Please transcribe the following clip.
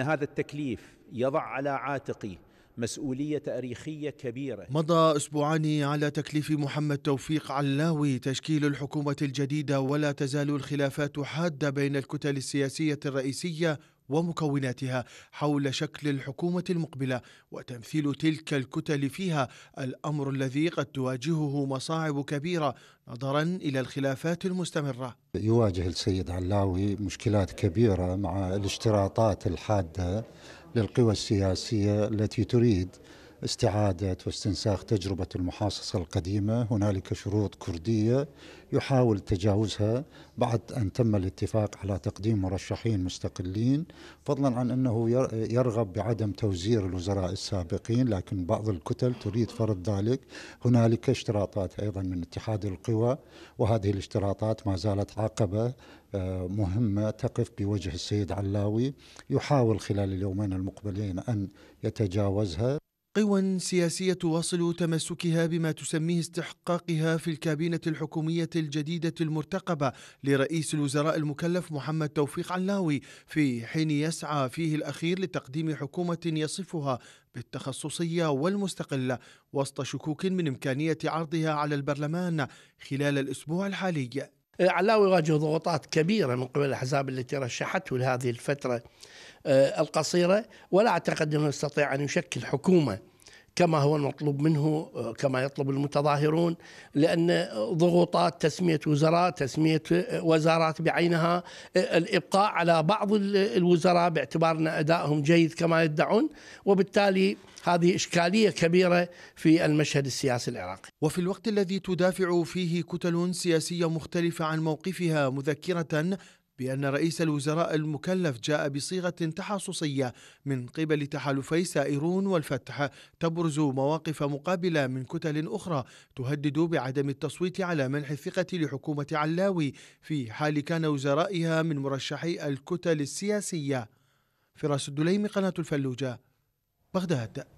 هذا التكليف يضع على عاتقي مسؤولية تاريخية كبيرة مضى أسبوعان على تكليف محمد توفيق علاوي تشكيل الحكومة الجديدة ولا تزال الخلافات حادة بين الكتل السياسية الرئيسية ومكوناتها حول شكل الحكومة المقبلة وتمثيل تلك الكتل فيها الأمر الذي قد تواجهه مصاعب كبيرة نظرا إلى الخلافات المستمرة يواجه السيد علاوي مشكلات كبيرة مع الاشتراطات الحادة للقوى السياسية التي تريد استعادة واستنساخ تجربة المحاصصة القديمة هنالك شروط كردية يحاول تجاوزها بعد أن تم الاتفاق على تقديم مرشحين مستقلين فضلا عن أنه يرغب بعدم توزير الوزراء السابقين لكن بعض الكتل تريد فرض ذلك هنالك اشتراطات أيضا من اتحاد القوى وهذه الاشتراطات ما زالت عقبة آه، مهمة تقف بوجه السيد علاوي يحاول خلال اليومين المقبلين أن يتجاوزها قوى سياسية تواصل تمسكها بما تسميه استحقاقها في الكابينة الحكومية الجديدة المرتقبة لرئيس الوزراء المكلف محمد توفيق علاوي في حين يسعى فيه الأخير لتقديم حكومة يصفها بالتخصصية والمستقلة وسط شكوك من إمكانية عرضها على البرلمان خلال الأسبوع الحالي علاوي يواجه ضغوطات كبيرة من قبل الأحزاب التي رشحته لهذه الفترة آه، القصيرة ولا أعتقد أنه يستطيع أن يشكل حكومة كما هو المطلوب منه كما يطلب المتظاهرون لأن ضغوطات تسمية وزراء تسمية وزارات بعينها الإبقاء على بعض الوزراء باعتبار أن أدائهم جيد كما يدعون وبالتالي هذه إشكالية كبيرة في المشهد السياسي العراقي وفي الوقت الذي تدافع فيه كتل سياسية مختلفة عن موقفها مذكرة بأن رئيس الوزراء المكلف جاء بصيغة تحاصصية من قبل تحالفي سائرون والفتح تبرز مواقف مقابلة من كتل أخرى تهدد بعدم التصويت على منح الثقة لحكومة علاوي في حال كان وزرائها من مرشحي الكتل السياسية فراس الدليم قناة الفلوجة بغداد